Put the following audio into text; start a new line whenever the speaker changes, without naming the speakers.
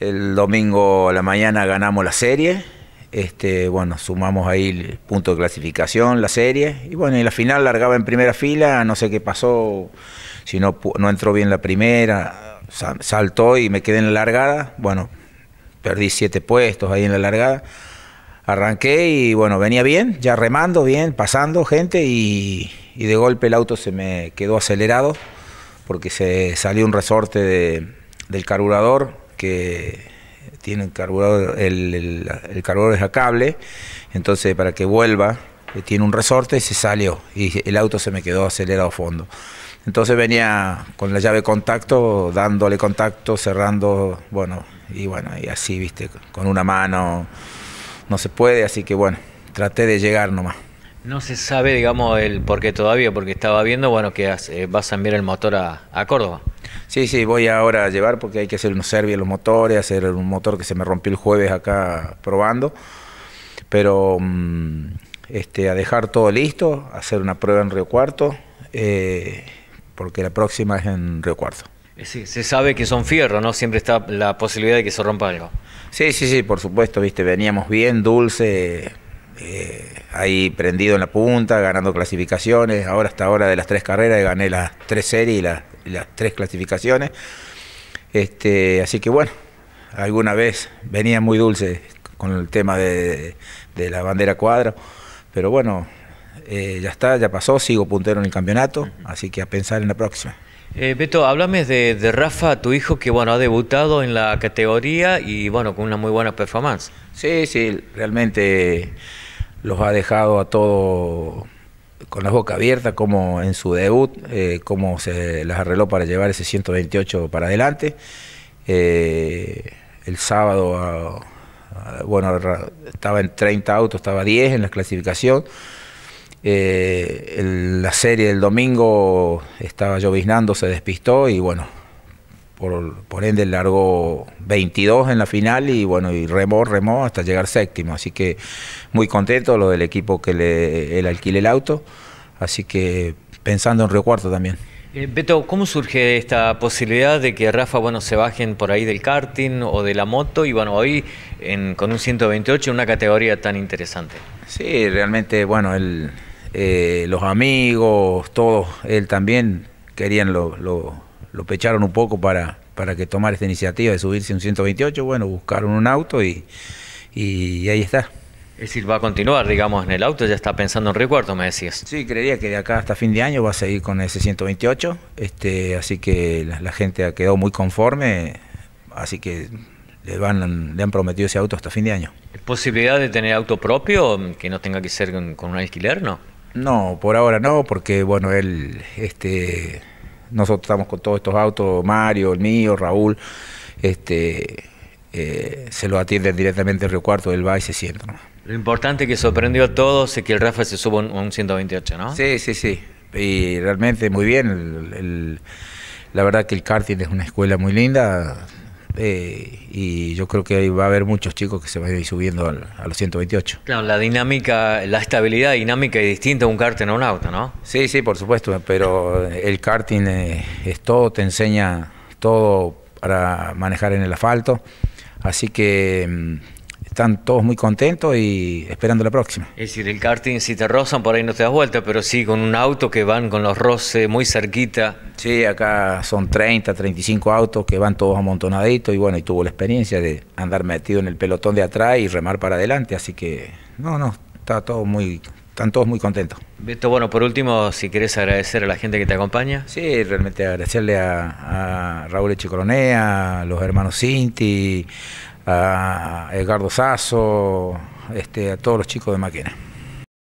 El domingo a la mañana ganamos la serie. Este, bueno, sumamos ahí el punto de clasificación, la serie. Y bueno, en la final largaba en primera fila, no sé qué pasó, si no, no entró bien la primera, saltó y me quedé en la largada. Bueno, perdí siete puestos ahí en la largada. Arranqué y bueno, venía bien, ya remando bien, pasando gente y, de golpe el auto se me quedó acelerado porque se salió un resorte del carburador que tiene carburador, el, el, el carburador es a cable, entonces para que vuelva, eh, tiene un resorte y se salió, y el auto se me quedó acelerado a fondo. Entonces venía con la llave contacto, dándole contacto, cerrando, bueno, y bueno, y así, viste, con una mano no se puede, así que bueno, traté de llegar nomás.
No se sabe, digamos, el por qué todavía, porque estaba viendo, bueno, que eh, vas a enviar el motor a Córdoba. Sí, sí, voy ahora a llevar porque hay que hacer unos a los motores,
hacer un motor que se me rompió el jueves acá probando. Pero mm, este, a dejar todo listo, hacer una prueba en Río Cuarto, eh, porque la próxima es en Río Cuarto.
Sí, se sabe que son fierros, ¿no? Siempre está la posibilidad de que se rompa algo.
Sí, sí, sí, por supuesto, viste, veníamos bien, dulce, eh, ahí prendido en la punta, ganando clasificaciones. Ahora hasta ahora de las tres carreras gané las tres series y las, tres clasificaciones. Este, así que bueno, alguna vez venía muy dulce con el tema de, la bandera cuadra, pero bueno, eh, ya está, ya pasó, sigo puntero en el campeonato, así que a pensar en la próxima.
Eh, Beto, háblame de, de, Rafa, tu hijo que bueno ha debutado en la categoría y bueno, con una muy buena performance. Sí, sí, realmente los
ha dejado a todos con la boca abierta, como en su debut, eh, como se las arregló para llevar ese 128 para adelante. Eh, el sábado, ah, ah, bueno, estaba en 30 autos, estaba 10 en la clasificación. Eh, la serie del domingo estaba lloviznando, se despistó y bueno, por, ende largo 22 en la final y bueno, y remó, remó hasta llegar séptimo. Así que muy contento lo del equipo que le, él alquile el auto. Así que pensando en Río Cuarto también.
Eh, Beto, ¿cómo surge esta posibilidad de que Rafa, bueno, se bajen por ahí del karting o de la moto y bueno, hoy en, con un 128 en una categoría tan interesante?
Sí, realmente, bueno, él, eh, los amigos, todos, él también querían lo lo pecharon un poco para, para que tomar esta iniciativa de subirse un 128, bueno, buscaron un auto y, y ahí está.
Es decir, va a continuar, digamos, en el auto, ya está pensando en recuerdo, me decías. Sí, creería que de acá
hasta fin de año va a seguir con ese 128, este, así que la, gente ha quedado muy conforme, así que le, van, le han prometido ese auto hasta fin de año.
¿Posibilidad de tener auto propio que no tenga que ser con, con un alquiler, no?
No, por ahora no, porque bueno, él este, nosotros estamos con todos estos autos, Mario, el mío, Raúl, este, eh, se lo atienden directamente Río Cuarto, del va y se sienta.
Lo importante que sorprendió a todos es que el Rafa se suba a un 128, ¿no? Sí, sí, sí. Y realmente
muy bien. la verdad que el karting es una escuela muy linda eh, y yo creo que va a haber muchos chicos que se van a ir subiendo a los 128.
Claro, la dinámica, la estabilidad dinámica es distinta a un karting a un auto, ¿no? Sí, sí, por supuesto, pero el
karting eh, es todo, te enseña todo para manejar en el asfalto, así que mm, están todos muy contentos y esperando la próxima.
Es decir, el karting si te rozan por ahí no te das vuelta, pero sí con un auto que van con los roces muy cerquita. Sí, acá
son 30, 35 autos que van todos amontonaditos y bueno, y tuvo la experiencia de andar metido en el pelotón de atrás y remar para adelante, así que no, no, está todo muy están todos muy contentos.
Visto, bueno, por último, si querés agradecer a la gente que te acompaña. Sí, realmente agradecerle a, Raúl Echecoronea,
a los hermanos Cinti,
a Edgardo Sasso, este, a todos los chicos de Maquena.